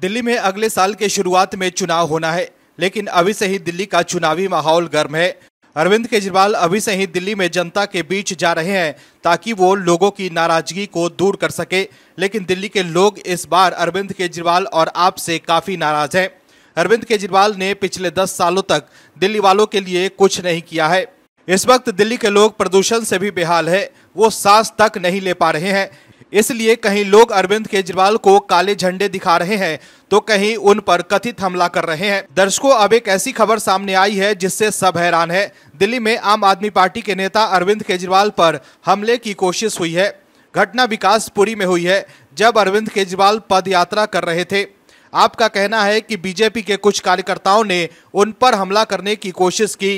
दिल्ली में अगले साल के शुरुआत में चुनाव होना है लेकिन अभी से ही दिल्ली का चुनावी माहौल गर्म है अरविंद केजरीवाल अभी से ही दिल्ली में जनता के बीच जा रहे हैं ताकि वो लोगों की नाराजगी को दूर कर सके लेकिन दिल्ली के लोग इस बार अरविंद केजरीवाल और आप से काफ़ी नाराज हैं अरविंद केजरीवाल ने पिछले दस सालों तक दिल्ली वालों के लिए कुछ नहीं किया है इस वक्त दिल्ली के लोग प्रदूषण से भी बेहाल है वो सांस तक नहीं ले पा रहे हैं इसलिए कहीं लोग अरविंद केजरीवाल को काले झंडे दिखा रहे हैं तो कहीं उन पर कथित हमला कर रहे हैं दर्शकों अब एक ऐसी खबर सामने आई है जिससे सब हैरान है दिल्ली में आम आदमी पार्टी के नेता अरविंद केजरीवाल पर हमले की कोशिश हुई है घटना विकासपुरी में हुई है जब अरविंद केजरीवाल पद यात्रा कर रहे थे आपका कहना है कि बीजेपी के कुछ कार्यकर्ताओं ने उन पर हमला करने की कोशिश की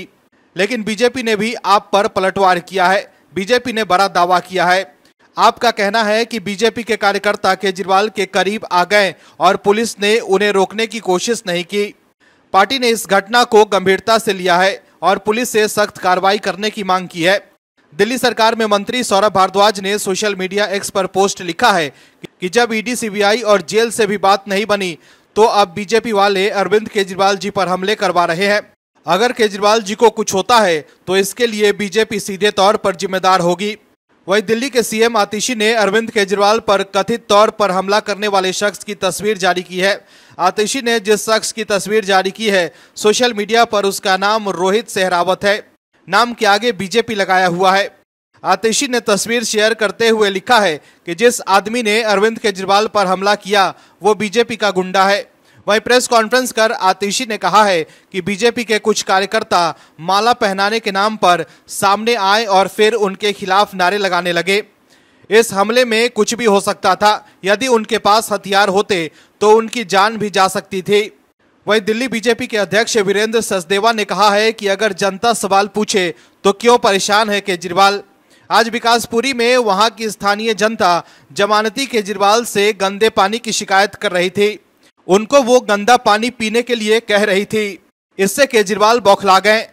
लेकिन बीजेपी ने भी आप पर पलटवार किया है बीजेपी ने बड़ा दावा किया है आपका कहना है कि बीजेपी के कार्यकर्ता केजरीवाल के करीब आ गए और पुलिस ने उन्हें रोकने की कोशिश नहीं की पार्टी ने इस घटना को गंभीरता से लिया है और पुलिस से सख्त कार्रवाई करने की मांग की है दिल्ली सरकार में मंत्री सौरभ भारद्वाज ने सोशल मीडिया एक्स पर पोस्ट लिखा है कि जब ईडी सीबीआई और जेल से भी बात नहीं बनी तो अब बीजेपी वाले अरविंद केजरीवाल जी पर हमले करवा रहे हैं अगर केजरीवाल जी को कुछ होता है तो इसके लिए बीजेपी सीधे तौर पर जिम्मेदार होगी वहीं दिल्ली के सीएम आतिशी ने अरविंद केजरीवाल पर कथित तौर पर हमला करने वाले शख्स की तस्वीर जारी की है आतिशी ने जिस शख्स की तस्वीर जारी की है सोशल मीडिया पर उसका नाम रोहित सहरावत है नाम के आगे बीजेपी लगाया हुआ है आतिशी ने तस्वीर शेयर करते हुए लिखा है कि जिस आदमी ने अरविंद केजरीवाल पर हमला किया वो बीजेपी का गुंडा है वहीं प्रेस कॉन्फ्रेंस कर आतिशी ने कहा है कि बीजेपी के कुछ कार्यकर्ता माला पहनाने के नाम पर सामने आए और फिर उनके खिलाफ नारे लगाने लगे इस हमले में कुछ भी हो सकता था यदि उनके पास हथियार होते तो उनकी जान भी जा सकती थी वहीं दिल्ली बीजेपी के अध्यक्ष वीरेंद्र सचदेवा ने कहा है कि अगर जनता सवाल पूछे तो क्यों परेशान है केजरीवाल आज विकासपुरी में वहां की स्थानीय जनता जमानती केजरीवाल से गंदे पानी की शिकायत कर रही थी उनको वो गंदा पानी पीने के लिए कह रही थी इससे केजरीवाल बौखला गए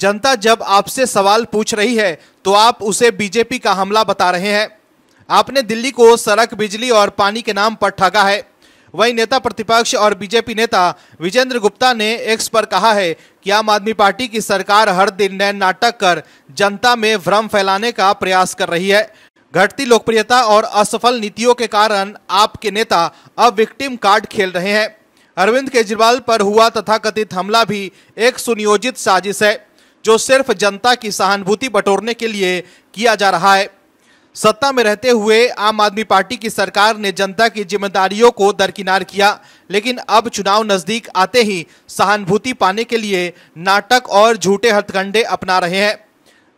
जनता जब आपसे सवाल पूछ रही है तो आप उसे बीजेपी का हमला बता रहे हैं आपने दिल्ली को सड़क बिजली और पानी के नाम पर ठगा है वही नेता प्रतिपक्ष और बीजेपी नेता विजेंद्र गुप्ता ने एक्स पर कहा है कि आम आदमी पार्टी की सरकार हर दिन नए नाटक कर जनता में भ्रम फैलाने का प्रयास कर रही है घटती लोकप्रियता और असफल नीतियों के कारण आपके नेता अब विक्टिम कार्ड खेल रहे हैं अरविंद केजरीवाल पर हुआ तथाकथित हमला भी एक सुनियोजित साजिश है जो सिर्फ जनता की सहानुभूति बटोरने के लिए किया जा रहा है सत्ता में रहते हुए आम आदमी पार्टी की सरकार ने जनता की जिम्मेदारियों को दरकिनार किया लेकिन अब चुनाव नजदीक आते ही सहानुभूति पाने के लिए नाटक और झूठे हथकंडे अपना रहे हैं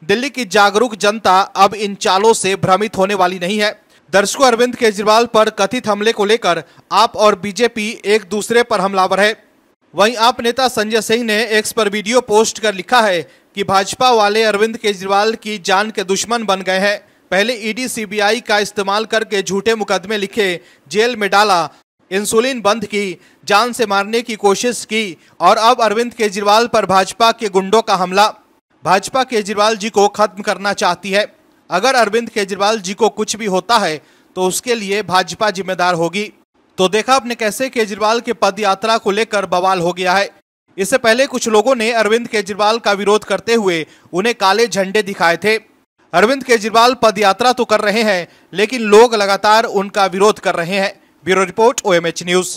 दिल्ली की जागरूक जनता अब इन चालों से भ्रमित होने वाली नहीं है दर्शकों अरविंद केजरीवाल पर कथित हमले को लेकर आप और बीजेपी एक दूसरे पर हमलावर है वहीं आप नेता संजय सिंह ने एक्स पर वीडियो पोस्ट कर लिखा है कि भाजपा वाले अरविंद केजरीवाल की जान के दुश्मन बन गए हैं पहले ईडी सीबीआई का इस्तेमाल करके झूठे मुकदमे लिखे जेल में डाला इंसुलिन बंद की जान से मारने की कोशिश की और अब अरविंद केजरीवाल पर भाजपा के गुंडों का हमला भाजपा केजरीवाल जी को खत्म करना चाहती है अगर अरविंद केजरीवाल जी को कुछ भी होता है तो उसके लिए भाजपा जिम्मेदार होगी तो देखा आपने कैसे केजरीवाल के पद यात्रा को लेकर बवाल हो गया है इससे पहले कुछ लोगों ने अरविंद केजरीवाल का विरोध करते हुए उन्हें काले झंडे दिखाए थे अरविंद केजरीवाल पद यात्रा तो कर रहे हैं लेकिन लोग लगातार उनका विरोध कर रहे हैं ब्यूरो रिपोर्ट ओ न्यूज़